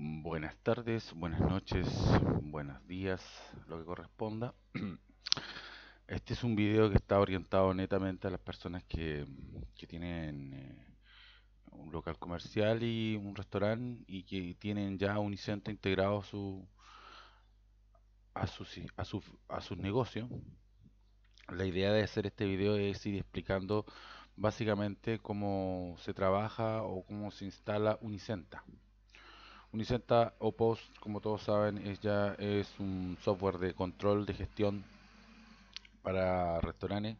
Buenas tardes, buenas noches, buenos días, lo que corresponda. Este es un video que está orientado netamente a las personas que, tienen eh, un local comercial y un restaurante y que tienen ya Unicenta integrado a su a sus negocios. La idea de hacer este video es ir explicando básicamente cómo se trabaja o cómo se instala Unicenta. Unicenta post, como todos saben, es ya es un software de control de gestión para restaurantes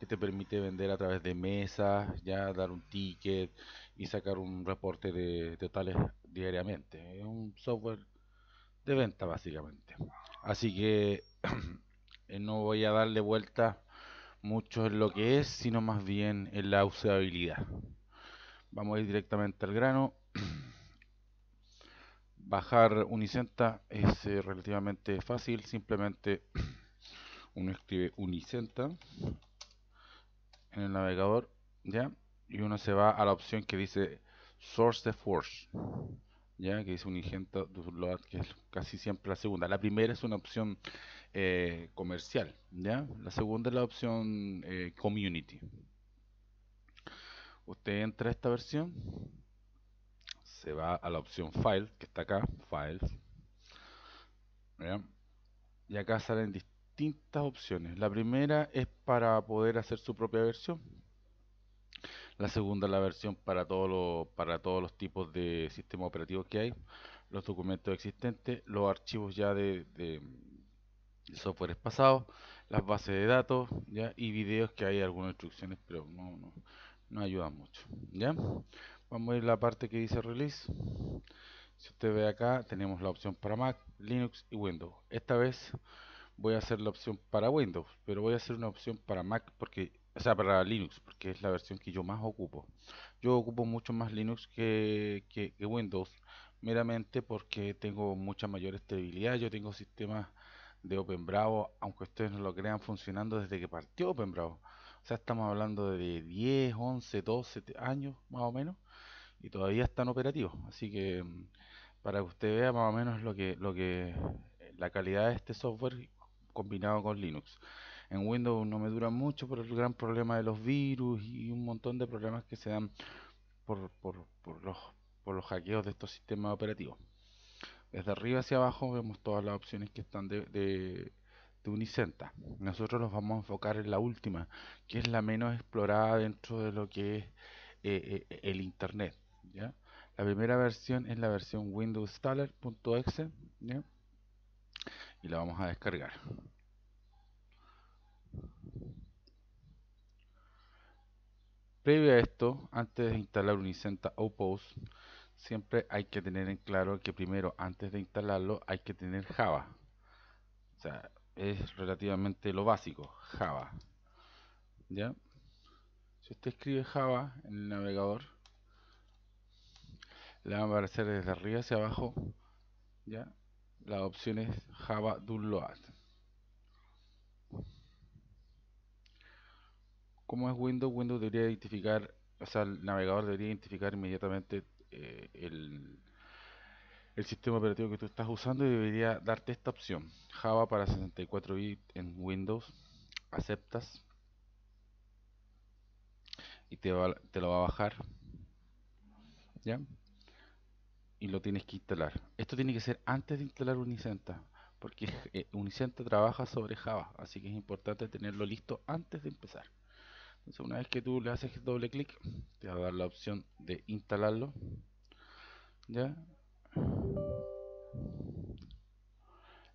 que te permite vender a través de mesas, ya dar un ticket y sacar un reporte de totales diariamente. Es un software de venta básicamente. Así que eh, no voy a darle vuelta mucho en lo que es, sino más bien en la usabilidad. Vamos a ir directamente al grano bajar Unicenta es eh, relativamente fácil, simplemente uno escribe Unicenta en el navegador, ¿ya? Y uno se va a la opción que dice Source de Force, ¿ya? Que dice Unicenta que es casi siempre la segunda. La primera es una opción eh, comercial, ¿ya? La segunda es la opción eh, Community. Usted entra a esta versión se va a la opción File, que está acá, Files. Y acá salen distintas opciones. La primera es para poder hacer su propia versión. La segunda es la versión para, para todos los tipos de sistemas operativos que hay. Los documentos existentes, los archivos ya de, software softwares pasados, las bases de datos y videos que hay algunas instrucciones, pero no, no, ayudan mucho. ¿ya? vamos a ir a la parte que dice release si usted ve acá tenemos la opción para Mac, Linux y Windows esta vez voy a hacer la opción para Windows pero voy a hacer una opción para Mac porque o sea para Linux porque es la versión que yo más ocupo yo ocupo mucho más Linux que, que, Windows meramente porque tengo mucha mayor estabilidad yo tengo sistemas de Open Bravo aunque ustedes no lo crean funcionando desde que partió Open Bravo o sea estamos hablando de 10, 11, 12 años más o menos y todavía están operativos. Así que mm, para que usted vea más o menos lo que, lo que la calidad de este software combinado con Linux. En Windows no me dura mucho por el gran problema de los virus y un montón de problemas que se dan por, por, los, por los hackeos de estos sistemas operativos. Desde arriba hacia abajo vemos todas las opciones que están de, de, Unicenta. Nosotros nos vamos a enfocar en la última, que es la menos explorada dentro de lo que es eh, eh, el Internet. La primera versión es la versión Windows Installer.exe y la vamos a descargar. Previo a esto, antes de instalar Unicenta o Post, siempre hay que tener en claro que primero, antes de instalarlo, hay que tener Java. O sea, es relativamente lo básico, Java. Si usted escribe Java en el navegador, le van a aparecer desde arriba hacia abajo ya opción es Java Download. Como es Windows, Windows debería identificar, o sea, el navegador debería identificar inmediatamente eh, el, sistema operativo que tú estás usando y debería darte esta opción Java para 64 bits en Windows aceptas y te, va, te lo va a bajar ya y lo tienes que instalar. Esto tiene que ser antes de instalar Unicenta, porque eh, Unicenta trabaja sobre Java, así que es importante tenerlo listo antes de empezar. Entonces una vez que tú le haces doble clic, te va a dar la opción de instalarlo.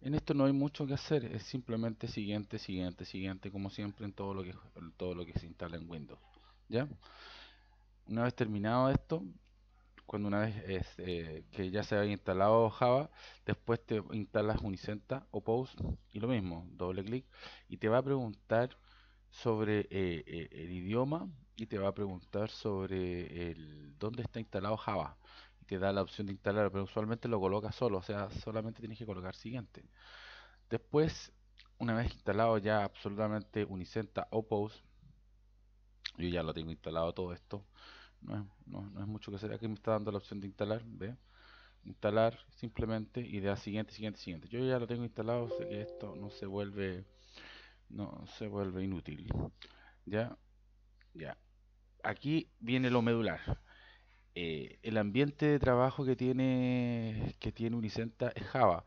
En esto no hay mucho que hacer, es simplemente siguiente, siguiente, siguiente, como siempre en todo lo que, todo lo que se instala en Windows. ¿Ya? Una vez terminado esto, cuando una vez este, que ya se ha instalado Java, después te instalas Unicenta o Post y lo mismo, doble clic y te va a preguntar sobre eh, eh, el idioma y te va a preguntar sobre el dónde está instalado Java y te da la opción de instalar, pero usualmente lo colocas solo, o sea, solamente tienes que colocar siguiente. Después, una vez instalado ya absolutamente Unicenta o Post, yo ya lo tengo instalado todo esto no es, mucho que hacer, aquí me está dando la opción de instalar, ¿ve? instalar simplemente y de siguiente, siguiente, siguiente. Yo ya lo tengo instalado, sé que esto no se vuelve no se vuelve inútil. Ya, ya. Aquí viene lo medular. Eh, el ambiente de trabajo que tiene que tiene Unicenta es Java,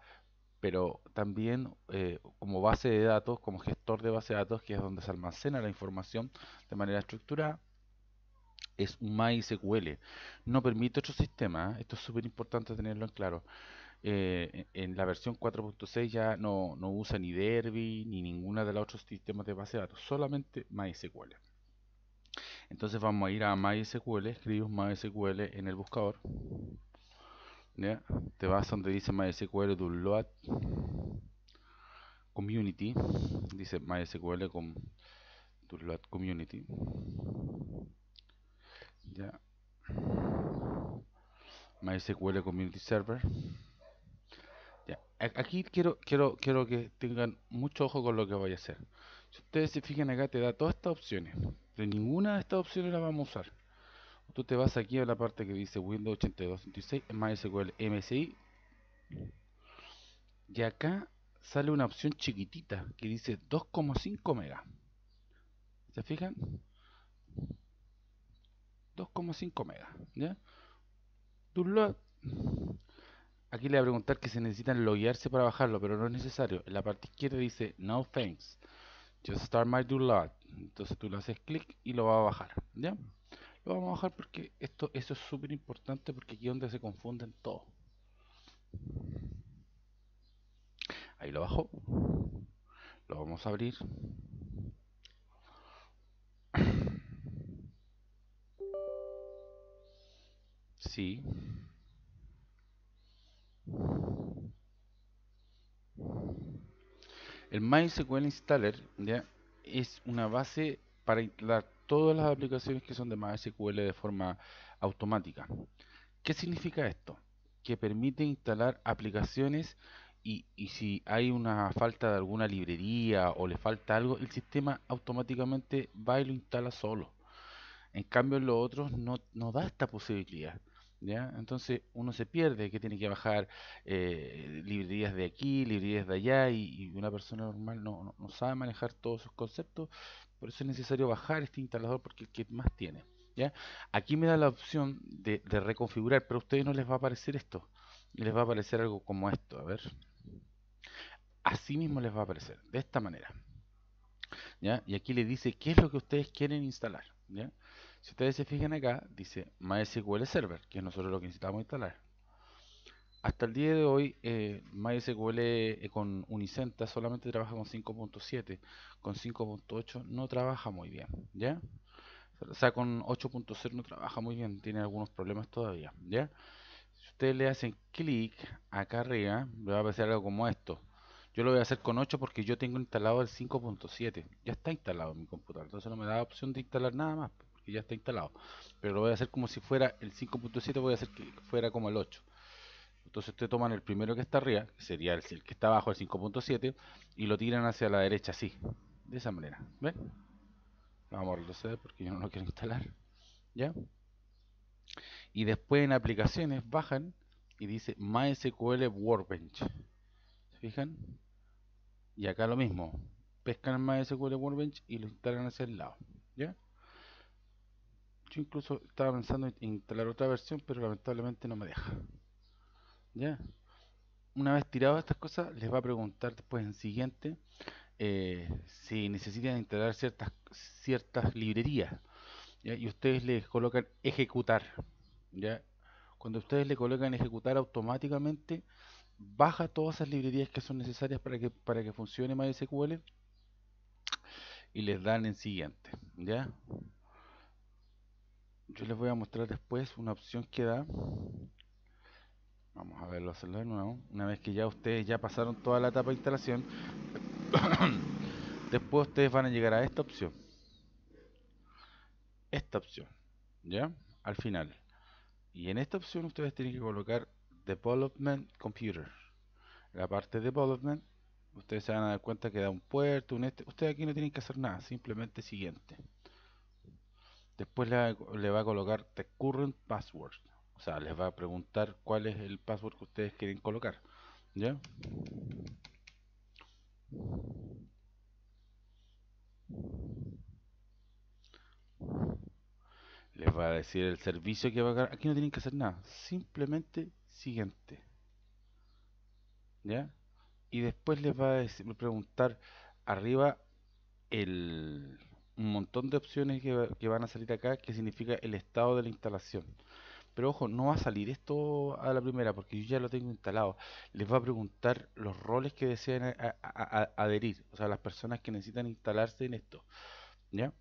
pero también eh, como base de datos, como gestor de base de datos, que es donde se almacena la información de manera estructurada es MySQL. No permite otro sistema, esto es súper importante tenerlo en claro. Eh, en la versión 4.6 ya no, usa ni Derby ni ninguna de los otros sistemas de base de datos, solamente MySQL. Entonces vamos a ir a MySQL, escribimos MySQL en el buscador. Te vas donde dice MySQL Download Community, dice MySQL con Community ya MySQL Community Server aquí quiero quiero quiero que tengan mucho ojo con lo que voy a hacer si ustedes se fijan acá te da todas estas opciones de ninguna de estas opciones la vamos a usar tú te vas aquí a la parte que dice Windows 8266 MySQL MSI y acá sale una opción chiquitita que dice 2,5 mega se fijan 2,5 megas. ¿ya? Download. Aquí le voy a preguntar que se necesitan loguearse para bajarlo, pero no es necesario. En la parte izquierda dice No thanks. Just start my download. Entonces tú le haces clic y lo va a bajar. ¿ya? Lo vamos a bajar porque esto, eso es súper importante porque aquí es donde se confunden todo. Ahí lo bajo. Lo vamos a abrir. sí. El MySQL Installer ¿ya? es una base para instalar todas las aplicaciones que son de MySQL de forma automática. ¿Qué significa esto? Que permite instalar aplicaciones y, si hay una falta de alguna librería o le falta algo, el sistema automáticamente va y lo instala solo. En cambio, en los otros no, no da esta posibilidad. Entonces uno se pierde, que tiene que bajar eh, librerías de aquí, librerías de allá, y, una persona normal no, sabe manejar todos esos conceptos, por eso es necesario bajar este instalador porque el que más tiene. ¿ya? Aquí me da la opción de, reconfigurar, pero a ustedes no les va a aparecer esto, les va a aparecer algo como esto, a ver. Así mismo les va a aparecer, de esta manera. ¿ya? Y aquí le dice qué es lo que ustedes quieren instalar. ¿ya? Si ustedes se fijan acá, dice MySQL Server, que es nosotros lo que necesitamos instalar. Hasta el día de hoy, eh, MySQL eh, con Unicenta solamente trabaja con 5.7, con 5.8 no trabaja muy bien, ¿ya? O sea, con 8.0 no trabaja muy bien, tiene algunos problemas todavía, ¿ya? Si ustedes le hacen clic acá arriba, le va a aparecer algo como esto. Yo lo voy a hacer con 8 porque yo tengo instalado el 5.7. Ya está instalado en mi computador, entonces no me da opción de instalar nada más que ya está instalado. Pero lo voy a hacer como si fuera el 5.7, voy a hacer que fuera como el 8. Entonces ustedes toman el primero que está arriba, que sería el, que está abajo, el 5.7, y lo tiran hacia la derecha así, de esa manera. ¿Ven? Vamos a retroceder porque yo no lo quiero instalar. ¿Ya? Y después en aplicaciones bajan y dice MySQL Workbench. ¿Se fijan? Y acá lo mismo. Pescan MySQL Workbench y lo instalan hacia el lado. ¿Ya? incluso estaba pensando en instalar otra versión, pero lamentablemente no me deja. ¿Ya? Una vez tirado estas cosas, les va a preguntar después en siguiente eh, si necesitan instalar ciertas, ciertas librerías. Y ustedes les colocan ejecutar. ¿ya? Cuando ustedes le colocan ejecutar automáticamente, baja todas esas librerías que son necesarias para que, para que funcione MySQL y les dan en siguiente. ¿Ya? yo les voy a mostrar después una opción que da vamos a verlo hacerlo de nuevo una vez que ya ustedes ya pasaron toda la etapa de instalación después ustedes van a llegar a esta opción esta opción ya al final y en esta opción ustedes tienen que colocar development computer la parte de development ustedes se van a dar cuenta que da un puerto un este ustedes aquí no tienen que hacer nada simplemente siguiente Después le va, a colocar the current password. O sea, les va a preguntar cuál es el password que ustedes quieren colocar. ¿Ya? les va a decir el servicio que va a Aquí no tienen que hacer nada, simplemente siguiente. ¿Ya? Y después les va a decir, preguntar arriba el un montón de opciones que, van a salir acá que significa el estado de la instalación pero ojo, no va a salir esto a la primera porque yo ya lo tengo instalado les va a preguntar los roles que desean eh, a, adherir o sea, las personas que necesitan instalarse en esto ¿ya?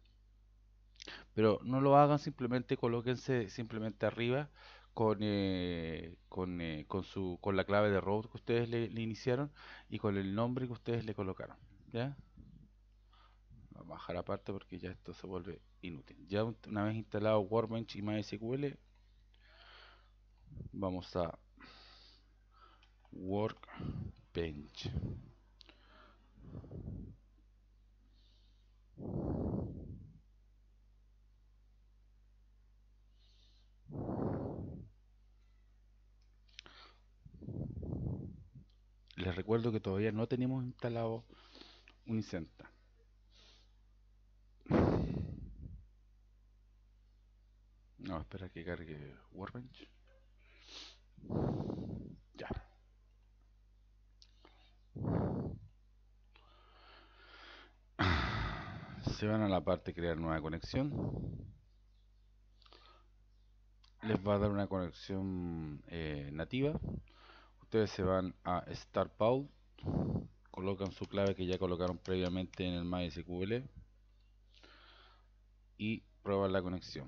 pero no lo hagan simplemente colóquense simplemente arriba con, eh, eh, con, su, con la clave de root que ustedes le, le, iniciaron y con el nombre que ustedes le colocaron. ¿ya? bajar aparte porque ya esto se vuelve inútil. Ya una vez instalado Workbench y MySQL, vamos a Workbench. Les recuerdo que todavía no tenemos instalado un Unisenta No, espera que cargue Warbench. Ya. Se van a la parte crear nueva conexión. Les va a dar una conexión eh, nativa. Ustedes se van a StarPowl. Colocan su clave que ya colocaron previamente en el MySQL. Y prueba la conexión.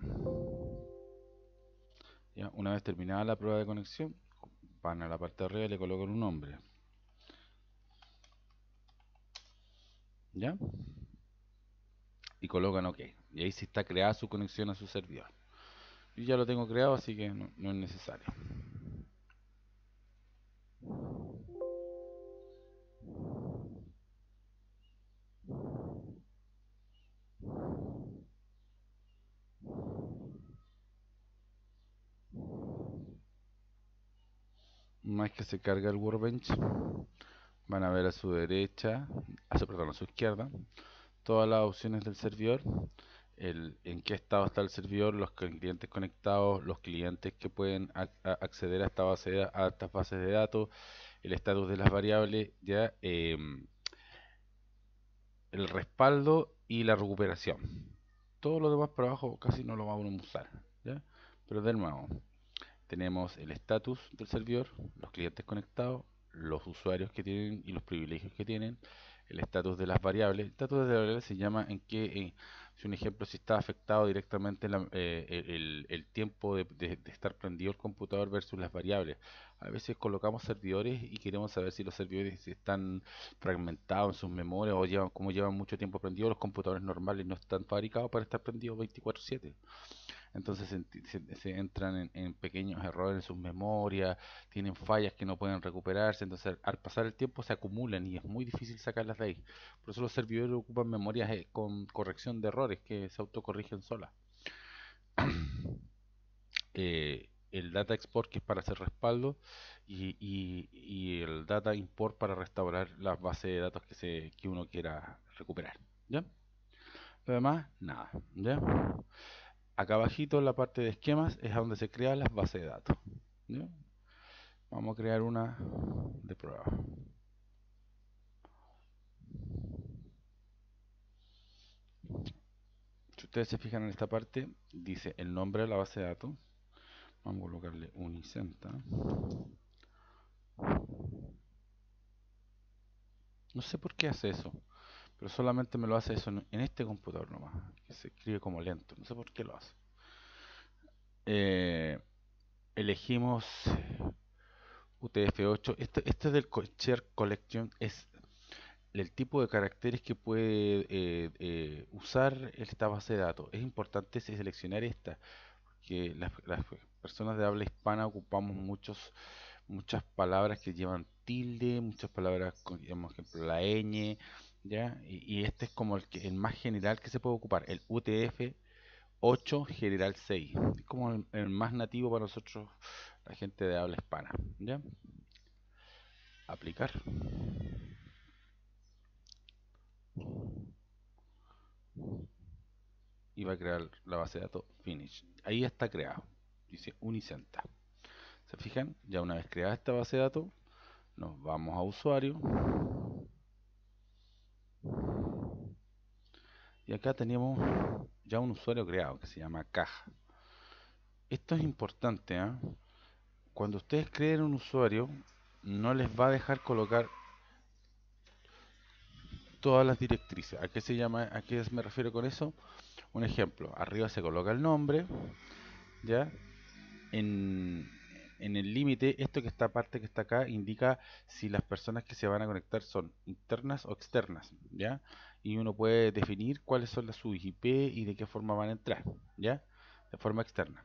Ya, una vez terminada la prueba de conexión, van a la parte de arriba y le colocan un nombre. ¿Ya? Y colocan OK. Y ahí sí está creada su conexión a su servidor. y ya lo tengo creado, así que no es necesario. más que se carga el workbench van a ver a su derecha a su, perdón, a su izquierda todas las opciones del servidor el, en qué estado está el servidor los clientes conectados los clientes que pueden acceder a esta base estas bases de datos el estatus de las variables ya em, el respaldo y la recuperación todo lo demás para abajo casi no lo vamos a usar ¿ya? pero de nuevo tenemos el estatus del servidor, los clientes conectados, los usuarios que tienen y los privilegios que tienen, el estatus de las variables. El estatus de las variables se llama en que, eh, si un ejemplo, si está afectado directamente eh, el, tiempo de, estar prendido el computador versus las variables. A veces colocamos servidores y queremos saber si los servidores están fragmentados en sus memorias o llevan, como llevan mucho tiempo prendido. Los computadores normales no están fabricados para estar prendidos 24/7 entonces se, entran en, pequeños errores en sus memorias, tienen fallas que no pueden recuperarse, entonces al pasar el tiempo se acumulan y es muy difícil sacarlas de ahí. Por eso los servidores ocupan memorias eh, con corrección de errores que se autocorrigen solas. Eh, el data export que es para hacer respaldo y, el data import para restaurar las bases de datos que, se, que uno quiera recuperar. ¿ya? Lo demás, nada. ¿ya? acá abajito en la parte de esquemas es donde se crea las bases de datos vamos a crear una de prueba si ustedes se fijan en esta parte dice el nombre de la base de datos vamos a colocarle unicenta no sé por qué hace eso pero solamente me lo hace eso en, este computador nomás. Que se escribe como lento. No sé por qué lo hace. Eh, elegimos UTF-8. Este, es este del Share Collection es el tipo de caracteres que puede eh, eh, usar esta base de datos. Es importante seleccionar esta, porque las, personas de habla hispana ocupamos muchos, muchas palabras que llevan tilde, muchas palabras, con, ejemplo, la ñ, ¿ya? Y, este es como el, que, más general que se puede ocupar, el UTF 8 General 6. Es como el, más nativo para nosotros, la gente de habla hispana. ¿ya? Aplicar. Y va a crear la base de datos Finish. Ahí está creado. Dice Unicenta. ¿Se fijan? Ya una vez creada esta base de datos, nos vamos a usuario. y acá tenemos ya un usuario creado que se llama caja esto es importante ¿ah? cuando ustedes creen un usuario no les va a dejar colocar todas las directrices a qué se llama a qué me refiero con eso un ejemplo arriba se coloca el nombre ya en, en el límite esto que esta parte que está acá indica si las personas que se van a conectar son internas o externas ya y uno puede definir cuáles son las sub-IP y de qué forma van a entrar, ¿ya? De forma externa.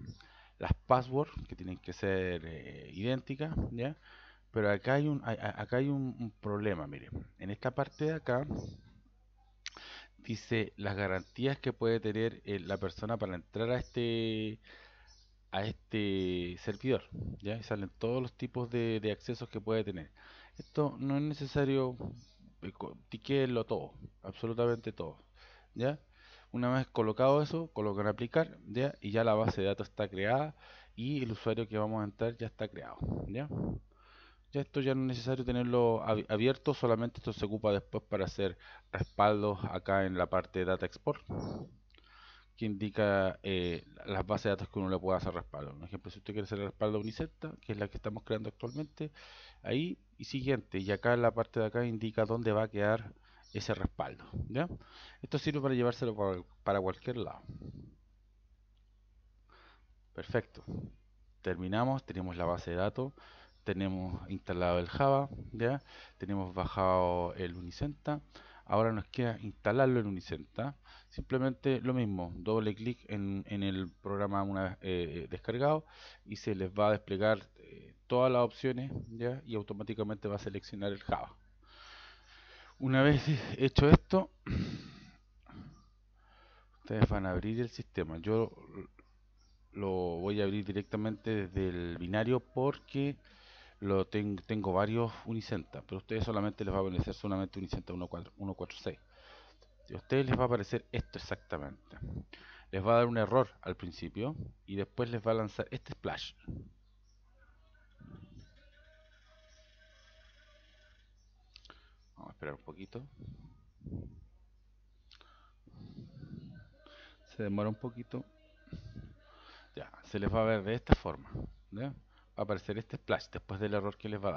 Las passwords que tienen que ser eh, idénticas, ¿ya? Pero acá hay un acá hay un, problema, mire. En esta parte de acá dice las garantías que puede tener eh, la persona para entrar a este a este servidor ya salen todos los tipos de, accesos que puede tener esto no es necesario eh, lo todo, absolutamente todo. ¿ya? Una vez colocado eso, colocan aplicar ¿ya? y ya la base de datos está creada y el usuario que vamos a entrar ya está creado. ¿ya? ya esto ya no es necesario tenerlo abierto, solamente esto se ocupa después para hacer respaldos acá en la parte de Data Export que indica eh, las bases de datos que uno le puede hacer respaldo. Por ejemplo, si usted quiere hacer el respaldo Unicenta, que es la que estamos creando actualmente, ahí y siguiente. Y acá en la parte de acá indica dónde va a quedar ese respaldo. ¿ya? Esto sirve para llevárselo para, para cualquier lado. Perfecto. Terminamos, tenemos la base de datos, tenemos instalado el Java, ¿ya? tenemos bajado el Unicenta Ahora nos queda instalarlo en Unicenta. ¿ah? Simplemente lo mismo, doble clic en, el programa eh, eh, descargado y se les va a desplegar eh, todas las opciones y automáticamente va a seleccionar el Java. Una vez hecho esto, ustedes van a abrir el sistema. Yo lo voy a abrir directamente desde el binario porque lo tengo, tengo varios Unicenta, pero a ustedes solamente les va a aparecer solamente Unicenta 146. A ustedes les va a aparecer esto exactamente. Les va a dar un error al principio y después les va a lanzar este splash. Vamos a esperar un poquito. Se demora un poquito. Ya, se les va a ver de esta forma a aparecer este splash después del error que les va a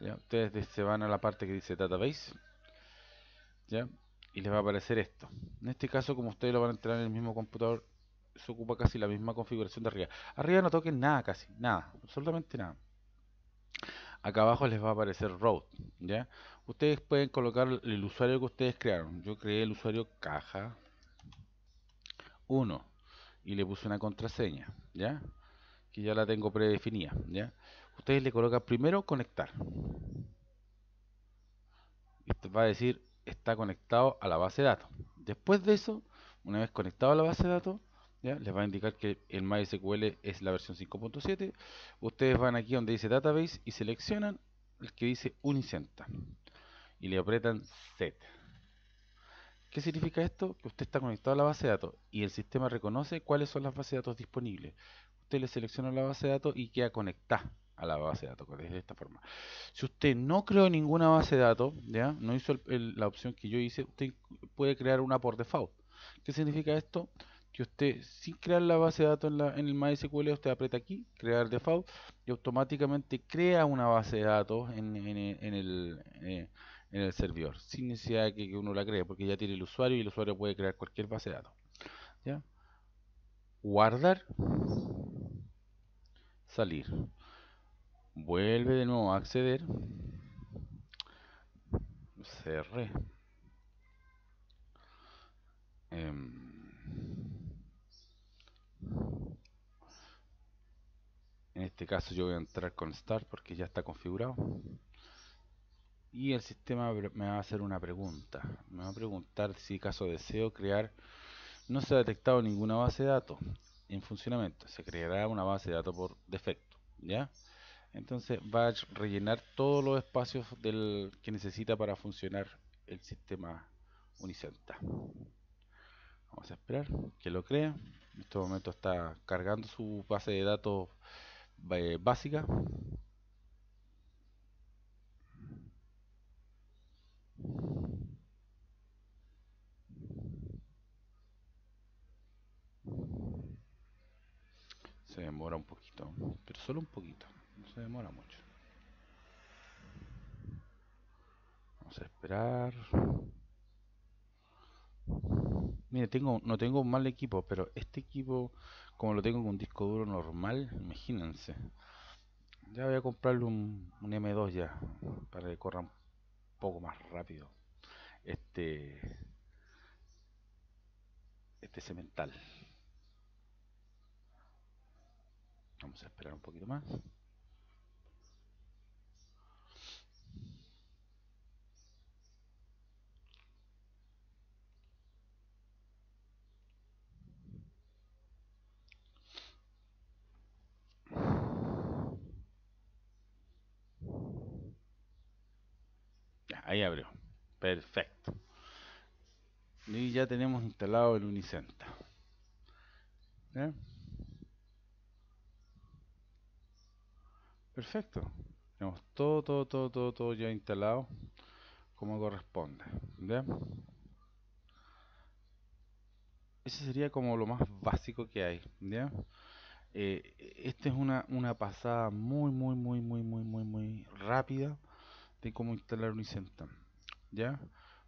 dar. Ustedes se van a la parte que dice database. ¿ya? Y les va a aparecer esto. En este caso, como ustedes lo van a entrar en el mismo computador, se ocupa casi la misma configuración de arriba. Arriba no toquen nada casi, nada, absolutamente nada. Acá abajo les va a aparecer road, ¿ya? Ustedes pueden colocar el usuario que ustedes crearon. Yo creé el usuario caja 1 y le puse una contraseña, ¿ya? que ya la tengo predefinida. Ustedes le colocan primero conectar. Esto va a decir está conectado a la base de datos. Después de eso, una vez conectado a la base de datos, les va a indicar que el MySQL es la versión 5.7. Ustedes van aquí donde dice Database y seleccionan el que dice Unicenta. Y le apretan Set. ¿Qué significa esto? Que usted está conectado a la base de datos y el sistema reconoce cuáles son las bases de datos disponibles le selecciona la base de datos y queda conectada a la base de datos de esta forma. Si usted no creó ninguna base de datos, ¿ya? no hizo la opción que yo hice, usted puede crear una por default. ¿Qué significa esto? Que usted, sin crear la base de datos en, la, en el MySQL, usted aprieta aquí, crear default, y automáticamente crea una base de datos en, eh, el, servidor, sin necesidad de que, uno la cree, porque ya tiene el usuario y el usuario puede crear cualquier base de datos. ¿ya? Guardar salir. Vuelve de nuevo a acceder. Cerré. Em. en este caso yo voy a entrar con Start porque ya está configurado. Y el sistema me va a hacer una pregunta. Me va a preguntar si caso deseo crear no se ha detectado ninguna base de datos en funcionamiento. Se creará una base de datos por defecto, ¿ya? Entonces va a rellenar todos los espacios del, que necesita para funcionar el sistema Unicenta. Vamos a esperar que lo crea. En este momento está cargando su base de datos eh, básica Se demora un poquito, pero solo un poquito, no se demora mucho. Vamos a esperar. Mire, tengo, no tengo un mal equipo, pero este equipo, como lo tengo con un disco duro normal, imagínense. Ya voy a comprarle un, M2 ya, para que corra un poco más rápido. Este, este cemental. Vamos a esperar un poquito más. ahí abrió. Perfecto. Y ya tenemos instalado el Unicenta. Perfecto. Tenemos todo, todo, todo, todo, todo ya instalado como corresponde. Ese sería como lo más básico que hay. ¿ya? Eh, esta es una, una pasada muy, muy, muy, muy, muy, muy, muy rápida de cómo instalar un ISENTAM. ¿ya?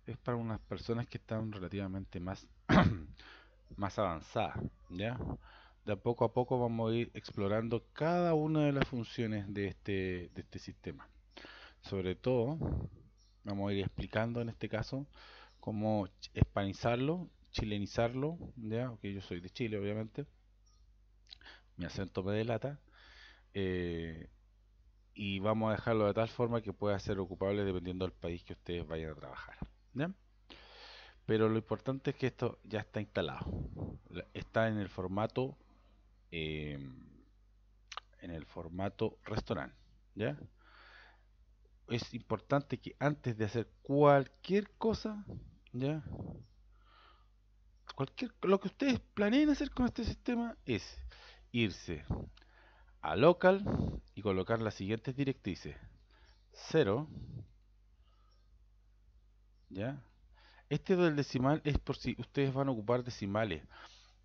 Es para unas personas que están relativamente más, más avanzadas. ¿ya? de poco a poco vamos a ir explorando cada una de las funciones de este, de este sistema. Sobre todo, vamos a ir explicando en este caso cómo hispanizarlo, chilenizarlo, ya, que yo soy de Chile obviamente, mi acento me delata, eh, y vamos a dejarlo de tal forma que pueda ser ocupable dependiendo del país que ustedes vayan a trabajar. ¿ya? Pero lo importante es que esto ya está instalado, está en el formato Em, en el formato restaurante. ¿ya? Es importante que antes de hacer cualquier cosa, ¿ya? Cualquier, lo que ustedes planeen hacer con este sistema es irse a local y colocar las siguientes directrices. 0, ¿ya? Este del decimal es por si ustedes van a ocupar decimales.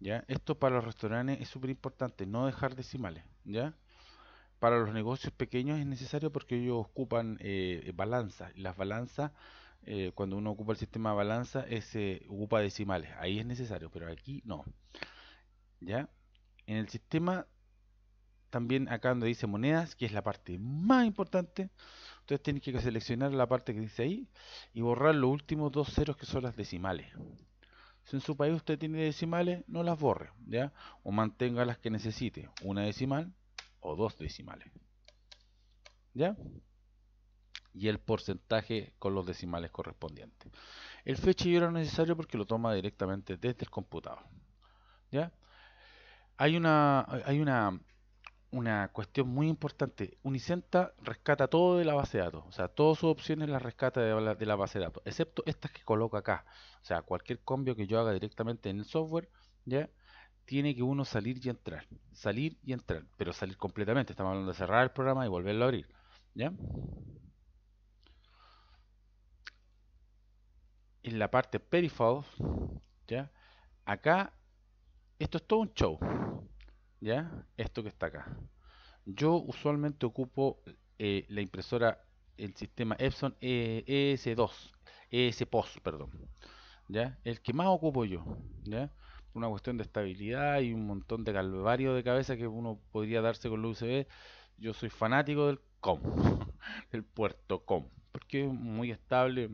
¿ya? Esto para los restaurantes es súper importante, no dejar decimales, ¿ya? Para los negocios pequeños es necesario porque ellos ocupan eh, eh, balanza. balanzas. Las balanzas, eh, cuando uno ocupa el sistema de balanza, ese ocupa decimales. Ahí es necesario, pero aquí no. ¿Ya? En el sistema, también acá donde dice monedas, que es la parte más importante, entonces tienen que seleccionar la parte que dice ahí y borrar los últimos dos ceros que son las decimales. Si en su país usted tiene decimales, no las borre, ¿ya? O mantenga las que necesite, una decimal o dos decimales. ¿Ya? Y el porcentaje con los decimales correspondientes. El fecha y es necesario porque lo toma directamente desde el computador. ¿Ya? Hay una, hay una una cuestión muy importante. Unicenta rescata todo de la base de datos. O sea, todas sus opciones las rescata de la, de la base de datos. Excepto estas que coloca acá. O sea, cualquier cambio que yo haga directamente en el software, ¿ya? Tiene que uno salir y entrar. Salir y entrar. Pero salir completamente. Estamos hablando de cerrar el programa y volverlo a abrir. ¿Ya? En la parte Perifol ¿ya? Acá, esto es todo un show. ¿ya? Esto que está acá. Yo usualmente ocupo eh, la impresora, el sistema Epson ES2, eh, ESPOS, e perdón. ¿Ya? El que más ocupo yo, ¿ya? Una cuestión de estabilidad y un montón de calvario de cabeza que uno podría darse con la USB. Yo soy fanático del COM, el puerto COM, porque es muy estable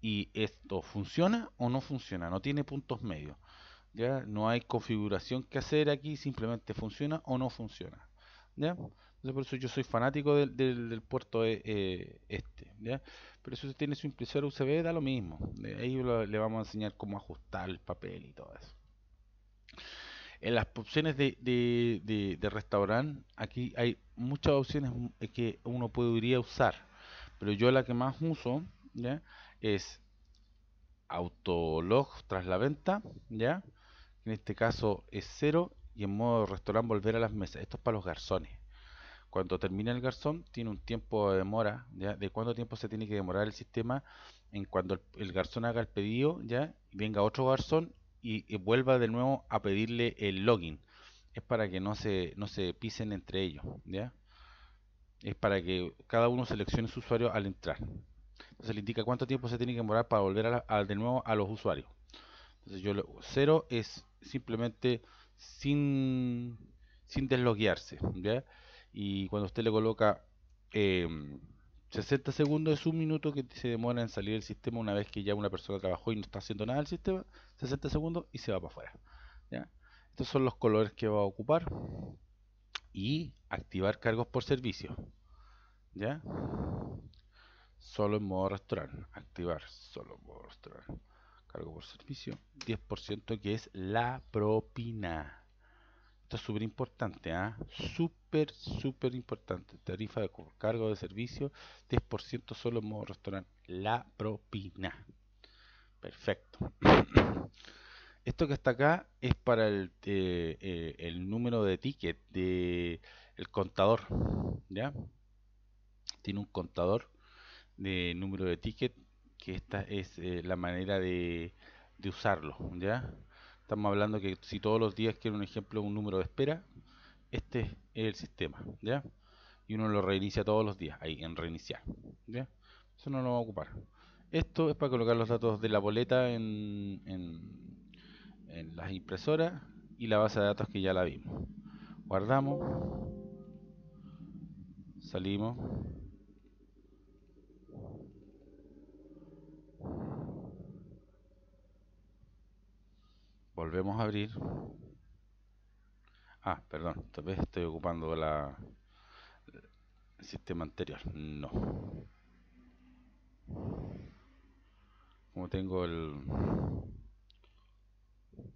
y esto funciona o no funciona, no tiene puntos medios. ¿ya? No hay configuración que hacer aquí, simplemente funciona o no funciona. ¿ya? por eso yo soy fanático del, puerto e, e, este. ¿ya? Pero si se tiene su impresora USB, da lo mismo. Ahí le vamos a enseñar cómo ajustar el papel y todo eso. En las opciones de, de, restaurante, aquí hay muchas opciones mm, eh, que uno podría usar. Pero yo la que más uso es Autolog tras la venta, ¿ya? en este caso es cero. y en modo restaurante volver a las mesas. Esto es para los garzones. Cuando termina el garzón, tiene un tiempo de demora, De cuánto tiempo se tiene que demorar el sistema en cuando el, garzón haga el pedido, ¿ya? Venga otro garzón y, vuelva de nuevo a pedirle el login. Es para que no se, no se pisen entre ellos, ¿ya? Es para que cada uno seleccione su usuario al entrar. Entonces le indica cuánto tiempo se tiene que demorar para volver a de nuevo a los usuarios. Entonces yo cero es simplemente sin, sin desloguearse. Y cuando usted le coloca 60 em, segundos es un minuto que se demora en salir del sistema una vez que ya una persona trabajó y no está haciendo nada del sistema, 60 segundos y se va para afuera. Estos son los colores que va a ocupar y activar cargos por servicio. Solo en modo restaurante. Activar solo en modo restaurante por servicio, 10% que es la propina. Esto es súper importante, ¿ah? Súper, súper importante. Tarifa de cargo de servicio, 10% solo en modo restaurante. La propina. Perfecto. Esto que está acá es para el, eh, eh, el número de ticket de el contador. ¿Ya? Tiene un contador de número de ticket esta es eh, la manera de, usarlo, ¿ya? Estamos hablando que si todos los días quiero un ejemplo, un número de espera, este es el sistema, ¿ya? Y uno lo reinicia todos los días, ahí, en reiniciar, ¿ya? Eso no lo va a ocupar. Esto es para colocar los datos de la boleta en, en, en las impresoras y la base de datos que ya la vimos. Guardamos. Salimos. volvemos a abrir ah, perdón, tal vez estoy ocupando la el sistema anterior no como tengo el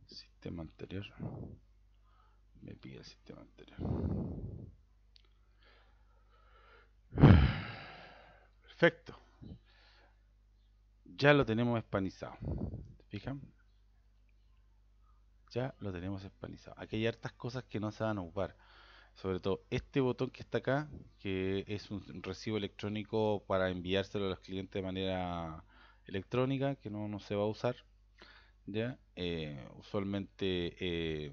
sistema anterior me pide el sistema anterior perfecto ya lo tenemos espanizado, fijan? ya lo tenemos espalizado. Aquí hay hartas cosas que no se van a ocupar. Sobre todo este botón que está acá, que es un recibo electrónico para enviárselo a los clientes de manera electrónica, que no, se va a usar. ¿ya? Eh, usualmente eh,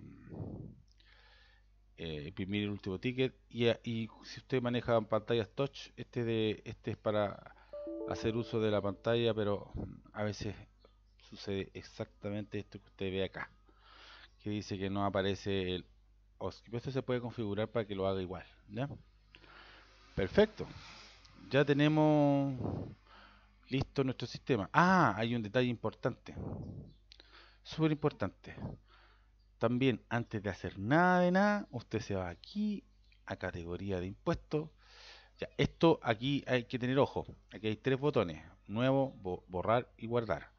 eh, imprimir el último ticket y, y, si usted maneja pantallas touch, este, de, este es para hacer uso de la pantalla, pero a veces sucede exactamente esto que usted ve acá que dice que no aparece el OSCIP. Esto se puede configurar para que lo haga igual. Perfecto. Ya tenemos listo nuestro sistema. Ah, hay un detalle importante. Súper importante. También, antes de hacer nada de nada, usted se va aquí a categoría de impuestos. Ya, esto aquí hay que tener ojo. Aquí hay tres botones. Nuevo, borrar y guardar.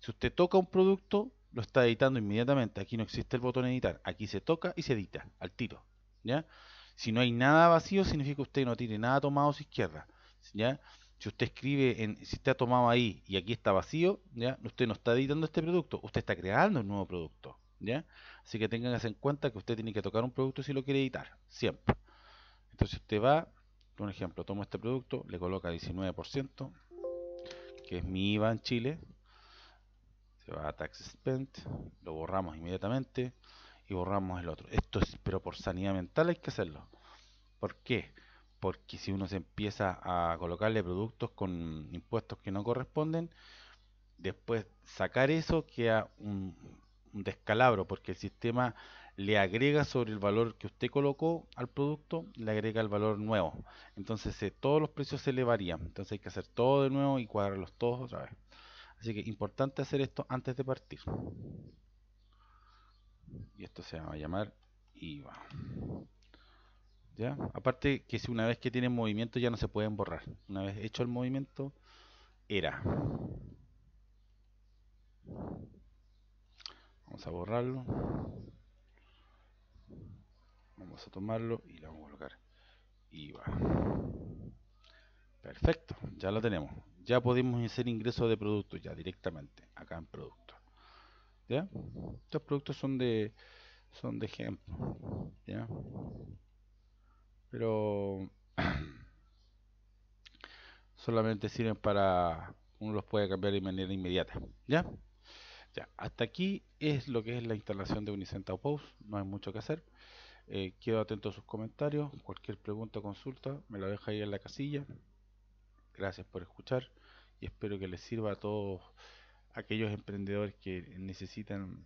Si usted toca un producto, lo está editando inmediatamente. Aquí no existe el botón editar. Aquí se toca y se edita al tiro. ¿ya? Si no hay nada vacío, significa que usted no tiene nada tomado a su izquierda. ¿ya? Si usted escribe, en, si está tomado ahí y aquí está vacío, ¿ya? usted no está editando este producto. Usted está creando un nuevo producto. ¿ya? Así que tengan en cuenta que usted tiene que tocar un producto si lo quiere editar. Siempre. Entonces usted va, por ejemplo, tomo este producto, le coloca 19%, que es mi IVA en Chile, va a tax spent lo borramos inmediatamente y borramos el otro esto es pero por sanidad mental hay que hacerlo ¿por qué? porque si uno se empieza a colocarle productos con impuestos que no corresponden después sacar eso queda un, descalabro porque el sistema le agrega sobre el valor que usted colocó al producto, le agrega el valor nuevo. Entonces eh, todos los precios se le varían. Entonces hay que hacer todo de nuevo y cuadrarlos todos otra vez. Así que importante hacer esto antes de partir. Y esto se va a llamar IVA. ¿Ya? Aparte que si una vez que tienen movimiento ya no se pueden borrar. Una vez hecho el movimiento, era. Vamos a borrarlo. Vamos a tomarlo y lo vamos a colocar. IVA. Perfecto, ya lo tenemos ya podemos hacer ingresos de productos ya directamente acá en productos estos productos son de son de ejemplo pero solamente sirven para uno los puede cambiar de manera inmediata ¿ya? hasta aquí es lo que es la instalación de Unicenta Post no hay mucho que hacer eh, quedo atento a sus comentarios cualquier pregunta o consulta me la deja ahí en la casilla Gracias por escuchar y espero que les sirva a todos aquellos emprendedores que necesitan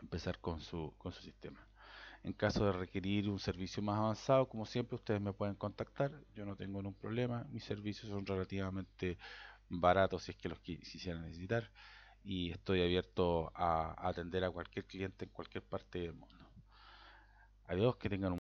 empezar con su, sistema. En caso de requerir un servicio más avanzado, como siempre, ustedes me pueden contactar. Yo no tengo ningún problema. Mis servicios son relativamente baratos si es que los quisieran necesitar. Y estoy abierto a atender a cualquier cliente en cualquier parte del mundo. Adiós, que tengan un